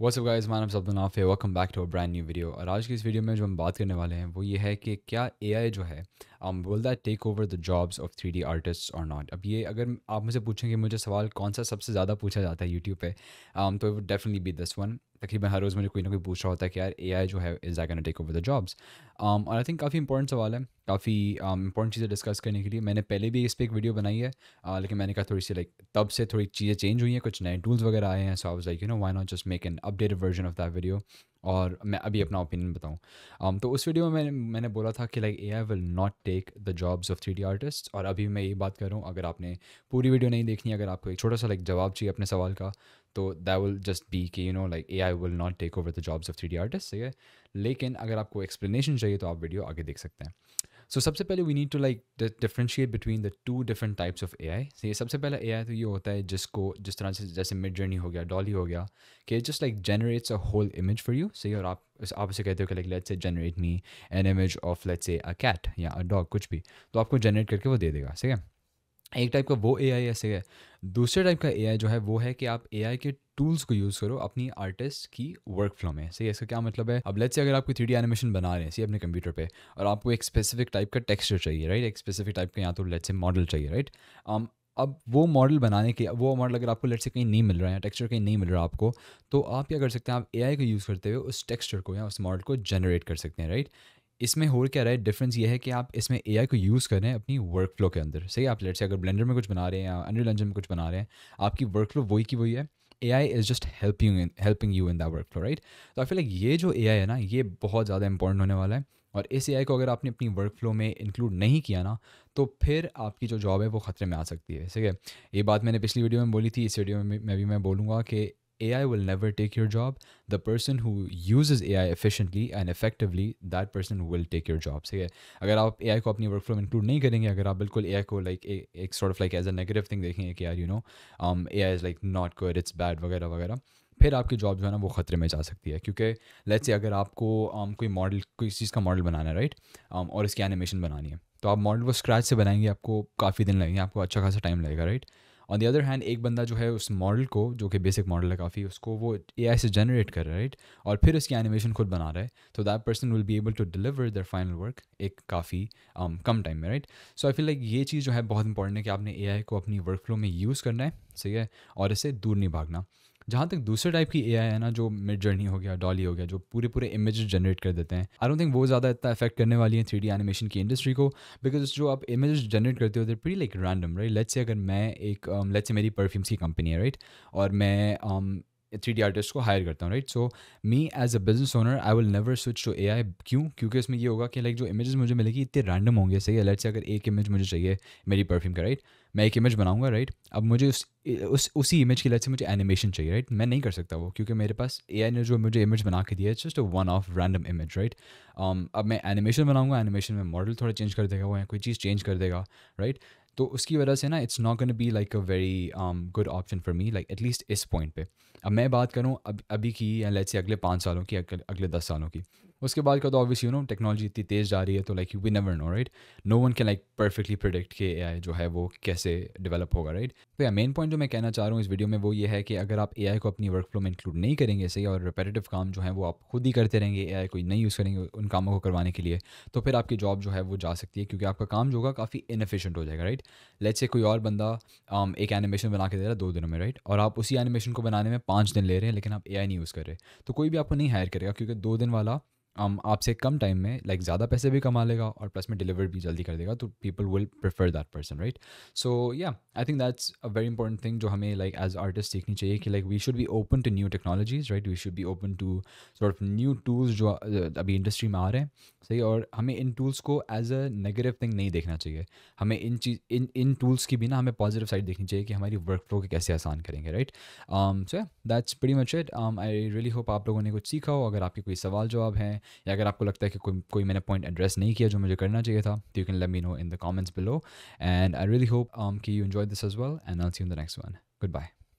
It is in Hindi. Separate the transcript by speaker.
Speaker 1: WhatsApp guys my name Abdul है welcome back to a brand new video और आज की इस वीडियो में जो हम बात करने वाले हैं वो ये है कि क्या एआई जो है will that take over the jobs of three D artist और नॉट अब ये अगर आप मुझे पूछें कि मुझे सवाल कौन सा सबसे ज़्यादा पूछा जाता है यूट्यूब पे um, तो डेफिनेटली बी दिस वन तकरीबन हर रोज़ मुझे कोई ना कोई पूछ रहा होता है कि यार ए आई जो है is I can take over the jobs और आई थिंक काफ़ी इंपॉर्टेंट सवाल है काफ़ी इंपॉर्टेंट um, चीज़ें डिस्कस करने के लिए मैंने पहले भी इस पर एक वीडियो बनाई है uh, लेकिन मैंने कहा थोड़ी सी लाइक like, तब से थोड़ी चीज़ें चेंज हुई हैं कुछ नए टूल्स वगैरह आए हैं so I was like you know why not just make an updated version of that video और मैं अभी अपना ओपिनियन बताऊँ um, तो उस वीडियो में मैंने मैंने बोला था कि like A I will not take the jobs of three D artist और अभी मैं ये बात कर रहा हूँ अगर आपने पूरी वीडियो नहीं देखनी अगर आपको एक छोटा सा लाइक जवाब चाहिए अपने सवाल का तो दैट विल जस्ट बी कि you know like A I will not take over the jobs of three D artist ठीक है लेकिन अगर आपको एक्सप्लेनेशन चाहिए तो आप वीडियो आगे देख सकते हैं सो सबसे पहले we need to like differentiate between the two different types of A I ये सबसे पहला ए आई तो ये होता है जिसको जिस तरह से जैसे मिड जर्नी हो गया डॉली हो गया कि just like generates a whole image for you सही और आप आप उसे कहते हो कि like let's say generate me an image of let's say a cat या अ डॉग कुछ भी तो आपको जनरेट करके वो दे देगा सही है एक टाइप का वो ए आई ऐसे है दूसरे टाइप का ए आई जो है वो है कि आप ए आई के टूल्स को यूज़ करो अपनी आर्टिस्ट की वर्क फ्लो में सही इसका क्या मतलब है अब लेट्स से अगर आप कोई थ्री एनिमेशन बना रहे हैं सही अपने कंप्यूटर पे और आपको एक स्पेसिफिक टाइप का टेक्सचर चाहिए राइट एक स्पेसिफिक टाइप का यहाँ तो लेट्स से मॉडल चाहिए राइट um, अब वो मॉडल बनाने के वो मॉडल अगर आपको लेट से कहीं नहीं मिल रहा है टेक्सचर कहीं नहीं मिल रहा आपको तो आप क्या कर सकते हैं आप ए को यूज़ करते हुए उस टेक्सचर को या उस मॉडल को जनरेट कर सकते हैं राइट इसमें हो क्या रहा है डिफरेंस ये है कि आप इसमें ए को यूज़ करें अपनी वर्क फ्लो के अंदर सही आप लेट से अगर ब्लेंडर में कुछ बना रहे हैं या अंडर लंजन में कुछ बना रहे हैं आपकी वर्क फ्लो वही की वही है A I is just helping in helping you in that workflow right तो आई फील लाइक ये जो ए आई है ना ये बहुत ज़्यादा इंपॉर्टेंट होने वाला है और इस ए आई को अगर आपने अपनी वर्क फ्लो में इंक्लूड नहीं किया ना तो फिर आपकी जो जॉब है वो ख़तरे में आ सकती है ठीक है ये बात मैंने पिछली वीडियो में बोली थी इस वीडियो में मैं भी मैं बोलूँगा कि AI will never take your job. The person who uses AI efficiently and effectively, that person will take your job. सही है अगर आप AI को अपनी workflow में include नहीं करेंगे अगर आप बिल्कुल AI को like ए, एक sort of like as a negative thing देखेंगे कि यार you know um, AI is like not good, it's bad वगैरह वगैरह फिर आपकी जॉब जो है ना वो ख़तरे में जा सकती है क्योंकि लेट्स से अगर आपको um, कोई मॉडल कोई चीज़ का मॉडल बनाना है राइट um, और इसकी एनिमेशन बनानी है तो आप मॉडल को स्क्रैच से बनाएंगे आपको काफ़ी दिन लगेंगे आपको अच्छा खासा टाइम लगेगा right right? On the other hand एक बंदा जो है उस मॉडल को जो कि बेसिक मॉडल है काफ़ी उसको वो ए आई से जनरेट कर रहा है राइट और फिर उसकी एनिमेशन खुद बना रहा है तो that person will be able to deliver the final work एक काफ़ी um, कम टाइम में right so I feel like ये चीज़ जो है बहुत इंपॉर्टेंट है कि आपने ए आई को अपनी वर्क फ्लो में यूज़ करना है सही है और इसे दूर नहीं भागना जहाँ तक दूसरे टाइप की ए है ना जो मिड जर्नी हो गया डॉली हो गया जो पूरे पूरे इमेज जनरेट कर देते हैं आई डोंट थिंक वो ज़्यादा इतना इफेक्ट करने वाली है थ्री डी एनिमेशन की इंडस्ट्री को बिकॉज जो आप इमेज जनरेट करते हो pretty like random right let's say अगर मैं एक लेट्स um, से मेरी परफ्यूम्स की कंपनी है राइट right? और मैं um, थ्री डी आर्टिस्ट को हायर करता हूँ right so me as a business owner I will never switch to A I क्यों क्योंकि इसमें ये होगा कि लाइक जो इमेजेस मुझे मिलेगी इतने रैंडम होंगे सही अलर्ट से अगर एक इमेज मुझे चाहिए मेरी परफ्यूम का राइट मैं एक इमेज बनाऊंगा राइट अब मुझे उस, उस उसी इमेज की लट से मुझे एनिमेशन चाहिए राइट मैं नहीं कर सकता वो क्योंकि मेरे पास ए आई ने जो मुझे इमेज बना के दिया है just one off random image right अब मैं एनिमेशन बनाऊंगा एनिमेशन में मॉडल थोड़ा चेंज कर देगा वो या कोई चीज़ चेंज कर देगा राइट तो उसकी वजह से ना it's not gonna be like a very good option for me like at least इस पॉइंट पे अब मैं बात करूँ अब अभी की या लेट्स से अगले पाँच सालों की अगले दस सालों की उसके बाद का तो ऑब्वियस यू नो टेक्नोलॉजी इतनी तेज़ जा रही है तो like you we never know right no one can like perfectly predict के ए जो है वो कैसे डेवलप होगा राइट तो या मेन पॉइंट जो मैं कहना चाह रहा हूँ इस वीडियो में वो ये है कि अगर आप ए को अपनी वर्क फ्लो में इंक्लूड नहीं करेंगे सही और रिपेटेटिव काम जो है वो आप खुद ही करते रहेंगे ए कोई नहीं यूज़ करेंगे उन कामों को करवाने के लिए तो फिर आपकी जॉब जो है वो जा सकती है क्योंकि आपका काम जो होगा काफ़ी इनफिशेंट हो जाएगा राइट लेट से कोई और बंदा um, एक एनिमेशन बना के दे रहा है दो दिनों में राइट और आप उसी एनिमेशन को बनाने में पाँच दिन ले रहे हैं लेकिन आप ए नहीं यूज़ कर रहे तो कोई भी आपको नहीं हायर करेगा क्योंकि दो दिन वाला um, आपसे कम टाइम में लाइक like, ज़्यादा पैसे भी कमा लेगा और प्लस में डिलीवर भी जल्दी कर देगा तो people will prefer that person right so yeah I think that's a very important thing जो हमें लाइक एज आर्टिस्ट सीखनी चाहिए कि like we should be open to new technologies right we should be open to sort of new tools जो uh, अभी इंडस्ट्री में आ रहे हैं सही और हमें इन टूल्स को एज अ नेगेटिव थिंग नहीं देखना चाहिए हमें इन चीज़ इन इन टूल्स की भी ना हमें पॉजिटिव साइड देखनी चाहिए कि हमारी वर्क फ्लो को कैसे आसान करेंगे right so that's very much it I really hope आप लोगों ने कुछ सीखा हो अगर आपके कोई सवाल जवाब हैं या अगर आपको लगता है कि कोई कोई मैंने पॉइंट एड्रेस नहीं किया जो मुझे करना चाहिए था तो you can let me know in the comments below and I really hope कि you enjoy this as well and I see in the next one good bye